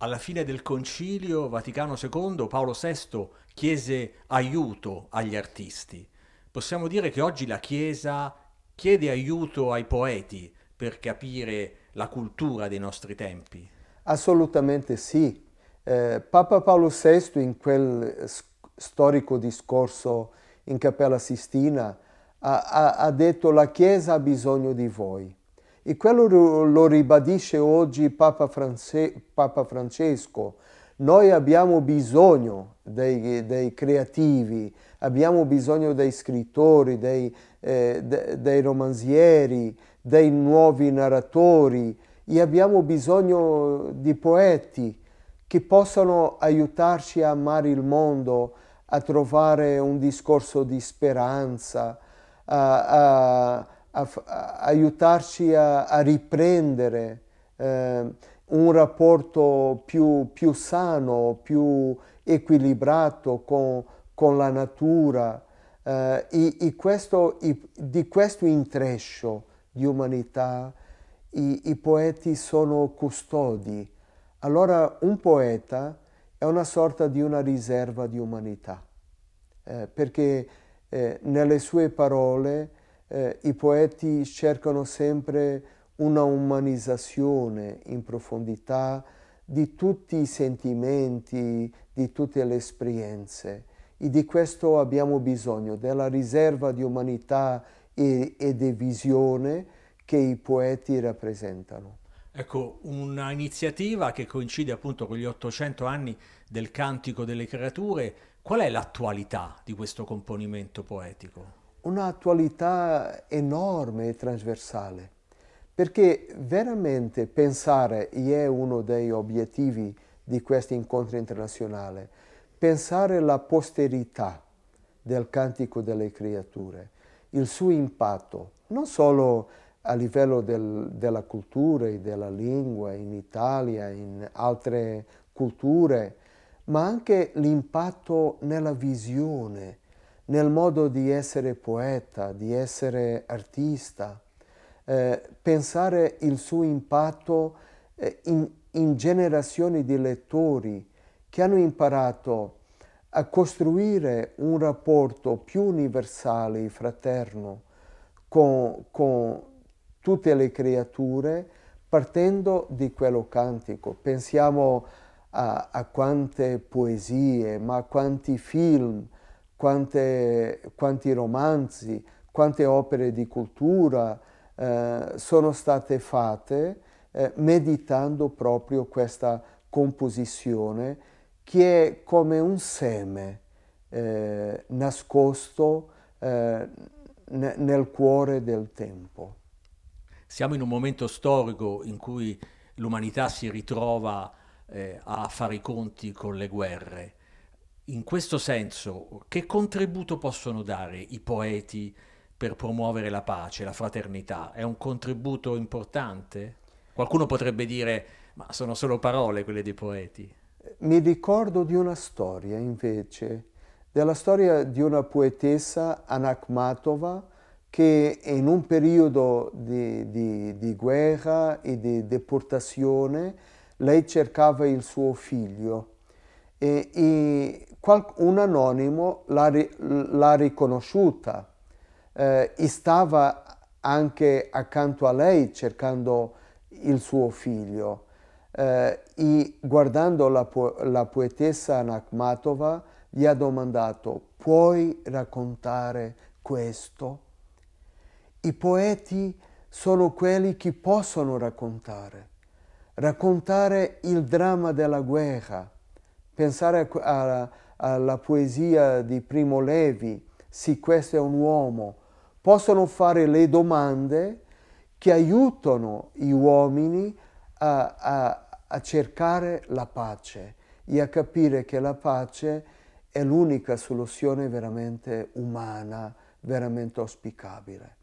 Alla fine del concilio Vaticano II Paolo VI chiese aiuto agli artisti. Possiamo dire che oggi la Chiesa chiede aiuto ai poeti per capire la cultura dei nostri tempi. Assolutamente sì. Eh, Papa Paolo VI in quel storico discorso in Cappella Sistina ha, ha, ha detto la Chiesa ha bisogno di voi. E quello lo ribadisce oggi Papa, France, Papa Francesco. Noi abbiamo bisogno dei, dei, creativi, abbiamo bisogno dei scrittori, dei, eh, de, dei romanzieri, dei nuovi narratori e abbiamo bisogno di poeti che possano aiutarci a amare il mondo, a trovare un discorso di speranza, a, a a, a aiutarci a, a riprendere eh, un rapporto più, più, sano, più equilibrato con, con la natura. Eh, e, e questo, e, di questo intreccio di umanità i, i poeti sono custodi. Allora un poeta è una sorta di una riserva di umanità, eh, perché eh, nelle sue parole eh, i poeti cercano sempre una umanizzazione in profondità di tutti i sentimenti, di tutte le esperienze e di questo abbiamo bisogno, della riserva di umanità e, e di visione che i poeti rappresentano. Ecco, una iniziativa che coincide appunto con gli 800 anni del Cantico delle Creature. Qual è l'attualità di questo componimento poetico? un'attualità enorme e trasversale, perché veramente pensare e è uno degli obiettivi di questo incontro internazionale, pensare la posterità del cantico delle creature, il suo impatto, non solo a livello del, della cultura e della lingua in Italia, in altre culture, ma anche l'impatto nella visione, nel modo di essere poeta, di essere artista, eh, pensare il suo impatto eh, in, in generazioni di lettori che hanno imparato a costruire un rapporto più universale e fraterno con, con, tutte le creature partendo di quello cantico. Pensiamo a, a quante poesie, ma a quanti film, quante, quanti romanzi, quante opere di cultura eh, sono state fatte eh, meditando proprio questa composizione che è come un seme eh, nascosto eh, nel cuore del tempo. Siamo in un momento storico in cui l'umanità si ritrova eh, a fare i conti con le guerre in questo senso, che contributo possono dare i poeti per promuovere la pace, la fraternità? È un contributo importante? Qualcuno potrebbe dire, ma sono solo parole quelle dei poeti. Mi ricordo di una storia invece, della storia di una poetessa, Anakmatova, che in un periodo di, di, di guerra e di deportazione lei cercava il suo figlio e, e un anonimo l'ha, riconosciuta eh, e stava anche accanto a lei cercando il suo figlio. Eh, e guardando la, la poetessa Anakmatova gli ha domandato, puoi raccontare questo? I poeti sono quelli che possono raccontare, raccontare il dramma della guerra, pensare alla, poesia di Primo Levi, sì questo è un uomo, possono fare le domande che aiutano gli uomini a, a, a cercare la pace e a capire che la pace è l'unica soluzione veramente umana, veramente auspicabile.